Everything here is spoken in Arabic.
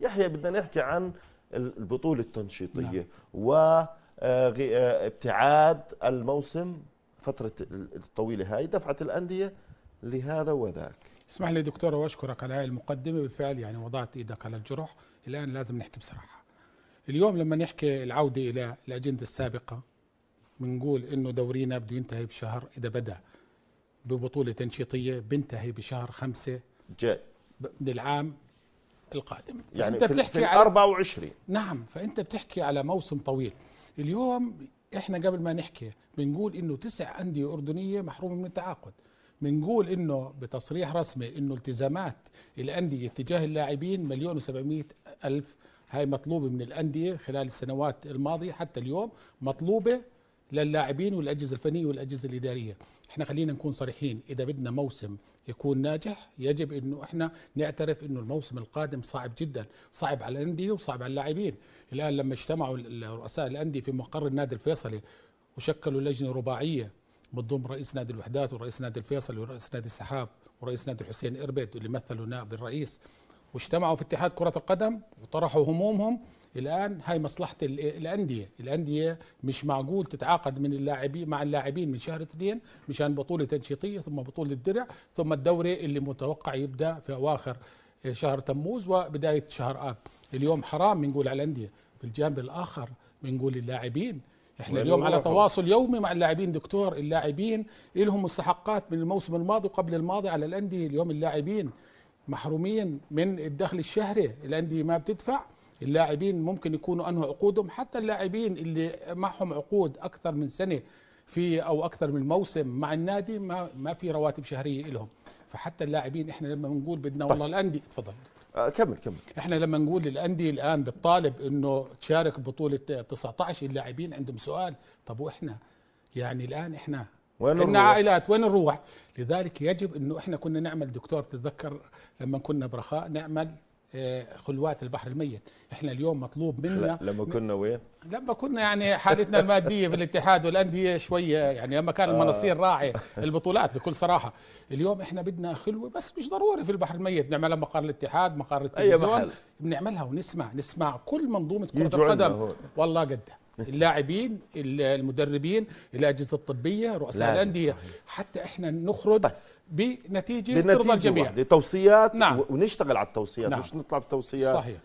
يحيى بدنا نحكي عن البطولة التنشيطية نعم. طيب. وابتعاد آه، آه، الموسم فترة الطويلة هاي دفعت الأندية لهذا وذاك اسمح لي دكتور واشكرك على هاي المقدمة بالفعل يعني وضعت ايدك على الجرح الآن لازم نحكي بصراحة اليوم لما نحكي العودة إلى الأجندة السابقة بنقول إنه دورينا بده ينتهي بشهر إذا بدأ ببطولة تنشيطية بنتهي بشهر خمسة جاي من العام القادمة يعني انت بتحكي في على 24 نعم فأنت بتحكي على موسم طويل اليوم احنا قبل ما نحكي بنقول انه تسع أندية أردنية محرومة من التعاقد بنقول انه بتصريح رسمي انه التزامات الانديه تجاه اللاعبين مليون و الف هاي مطلوبه من الانديه خلال السنوات الماضيه حتى اليوم مطلوبه للاعبين والاجهزه الفنيه والاجهزه الاداريه احنا خلينا نكون صريحين اذا بدنا موسم يكون ناجح يجب انه احنا نعترف انه الموسم القادم صعب جدا صعب على الانديه وصعب على اللاعبين الان لما اجتمعوا رؤساء الانديه في مقر النادي الفيصلي وشكلوا لجنه رباعيه بتضم رئيس نادي الوحدات ورئيس نادي الفيصل ورئيس نادي السحاب ورئيس نادي حسين اربد اللي مثلوا نائب الرئيس واجتمعوا في اتحاد كرة القدم وطرحوا همومهم الآن هاي مصلحة الأندية الأندية مش معقول تتعاقد من اللاعبين مع اللاعبين من شهر اثنين مشان بطولة تنشيطية ثم بطولة الدرع ثم الدوري اللي متوقع يبدأ في أواخر شهر تموز وبداية شهر آب اليوم حرام بنقول على الأندية في الجانب الآخر بنقول اللاعبين احنا اليوم على تواصل يومي مع اللاعبين دكتور اللاعبين لهم مستحقات من الموسم الماضي وقبل الماضي على الانديه اليوم اللاعبين محرومين من الدخل الشهري الانديه ما بتدفع اللاعبين ممكن يكونوا انهوا عقودهم حتى اللاعبين اللي معهم عقود اكثر من سنه في او اكثر من موسم مع النادي ما ما في رواتب شهريه لهم فحتى اللاعبين احنا لما بنقول بدنا طيب. والله الانديه تفضل آه، كمل كمل احنا لما نقول للانديه الان بتطالب انه تشارك بطوله 19 اللاعبين عندهم سؤال طب واحنا يعني الان احنا وين إن عائلات وين الروح لذلك يجب انه احنا كنا نعمل دكتور تتذكر لما كنا برخاء نعمل آه، خلوات البحر الميت احنا اليوم مطلوب منا لما كنا وين لما كنا يعني حالتنا الماديه في الاتحاد والانديه شويه يعني لما كان المناصير آه. راعي البطولات بكل صراحه اليوم احنا بدنا خلوه بس مش ضروري في البحر الميت نعملها مقر الاتحاد مقر التلفزيون بنعملها ونسمع نسمع كل منظومه كره القدم والله قدها اللاعبين المدربين الاجهزه الطبيه رؤساء الانديه حتى احنا نخرج طيب. بنتيجه, بنتيجة ترضى الجميع توصيات نعم. ونشتغل على التوصيات نعم. مش نطلع بتوصيات صحيح